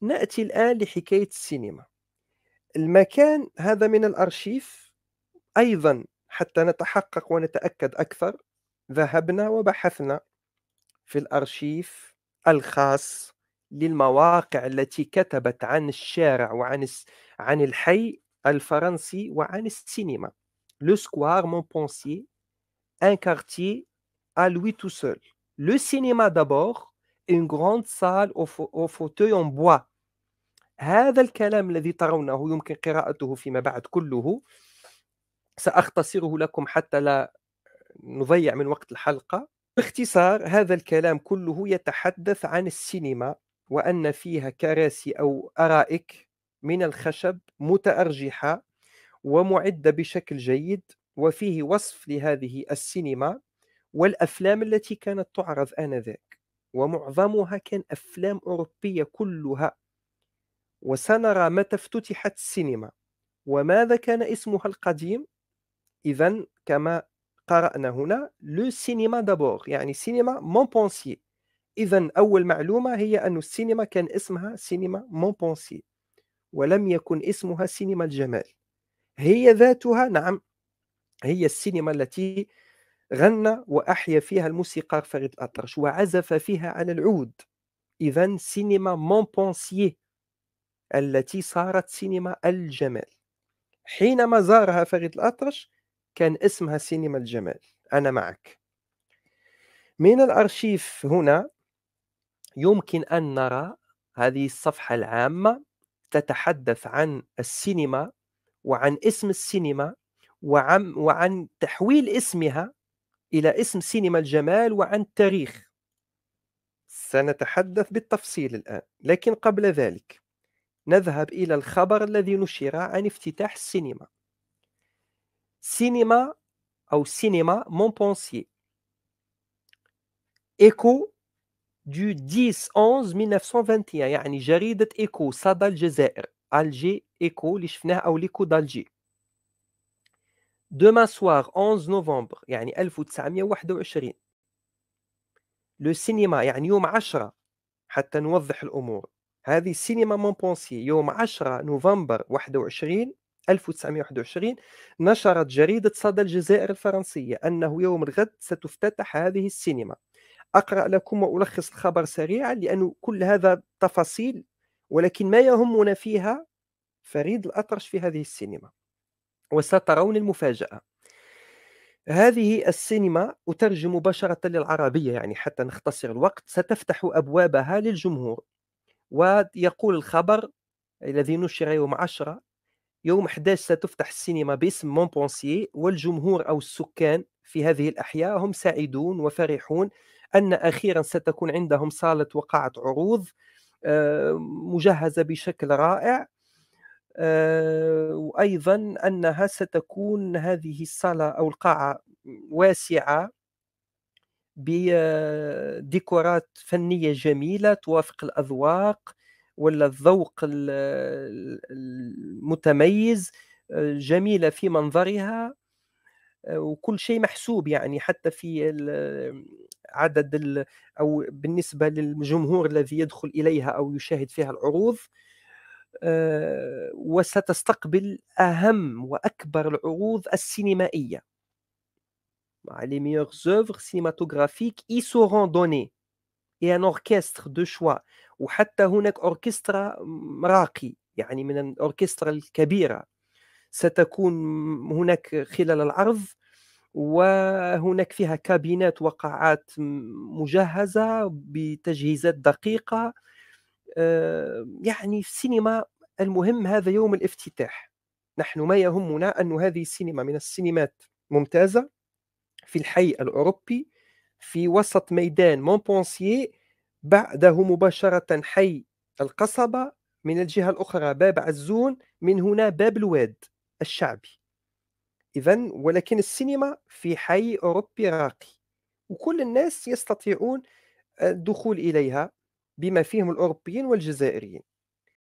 ناتي الان لحكايه السينما المكان هذا من الارشيف ايضا حتى نتحقق ونتاكد اكثر ذهبنا وبحثنا في الارشيف الخاص للمواقع التي كتبت عن الشارع وعن عن الحي الفرنسي وعن السينما لو سكوار مون بونسي ان كارتي ا لوي تو سول لو سينما دابور une grande salle au fauteuil en bois هذا الكلام الذي ترونه يمكن قراءته فيما بعد كله سأختصره لكم حتى لا نضيع من وقت الحلقة باختصار هذا الكلام كله يتحدث عن السينما وأن فيها كراسي أو أرائك من الخشب متأرجحة ومعدة بشكل جيد وفيه وصف لهذه السينما والأفلام التي كانت تعرض آنذاك ومعظمها كان أفلام أوروبية كلها وسنرى متى افتتحت السينما وماذا كان اسمها القديم إذا كما قرأنا هنا لو سينما دابور يعني سينما مون بونسي إذا أول معلومة هي أن السينما كان اسمها سينما مون بونسي ولم يكن اسمها سينما الجمال هي ذاتها نعم هي السينما التي غنى وأحيا فيها الموسيقار فريد الأطرش وعزف فيها على العود إذا سينما مونبونسيي التي صارت سينما الجمال حينما زارها فريد الأطرش كان اسمها سينما الجمال أنا معك من الأرشيف هنا يمكن أن نرى هذه الصفحة العامة تتحدث عن السينما وعن اسم السينما وعن, وعن تحويل اسمها إلى اسم سينما الجمال وعن التاريخ سنتحدث بالتفصيل الآن لكن قبل ذلك نذهب إلى الخبر الذي نشر عن افتتاح السينما سينما أو سينما مونبونسيي إيكو دو 10 11 1921 يعني جريدة إيكو صدى الجزائر ألجي إيكو اللي شفناه أو ليكو دالجي demain soir 11 نوفمبر يعني 1921 لو سينما يعني يوم 10 حتى نوضح الامور هذه سينما مونبونسي يوم 10 نوفمبر 21 1921 نشرت جريدة صدى الجزائر الفرنسية أنه يوم الغد ستفتتح هذه السينما أقرأ لكم وألخص الخبر سريعا لأن كل هذا تفاصيل ولكن ما يهمنا فيها فريد الأطرش في هذه السينما وسترون المفاجأة هذه السينما أترجم مباشرة للعربية يعني حتى نختصر الوقت ستفتح أبوابها للجمهور ويقول الخبر الذي نشر يوم 10 يوم 11 ستفتح السينما باسم مون بونسيي والجمهور أو السكان في هذه الأحياء هم سعيدون وفرحون أن أخيرا ستكون عندهم صالة وقاعة عروض آه، مجهزة بشكل رائع آه، وايضا انها ستكون هذه الصاله او القاعه واسعه بديكورات آه، فنيه جميله توافق الاذواق ولا الذوق المتميز آه، جميله في منظرها وكل شيء محسوب يعني حتى في عدد او بالنسبه للجمهور الذي يدخل اليها او يشاهد فيها العروض آه، وستستقبل أهم وأكبر العروض السينمائية مع les meilleures œuvres cinématographiques y seront données et ان orchestre دو شوا وحتى هناك أوركسترا راقي يعني من الأوركسترا الكبيرة ستكون هناك خلال العرض وهناك فيها كابينات وقاعات مجهزة بتجهيزات دقيقة آه، يعني في السينما المهم هذا يوم الافتتاح نحن ما يهمنا أن هذه السينما من السينمات ممتازة في الحي الأوروبي في وسط ميدان مونبونسيي بعده مباشرة حي القصبة من الجهة الأخرى باب عزون من هنا باب الواد الشعبي إذا ولكن السينما في حي أوروبي راقي وكل الناس يستطيعون الدخول إليها بما فيهم الاوروبيين والجزائريين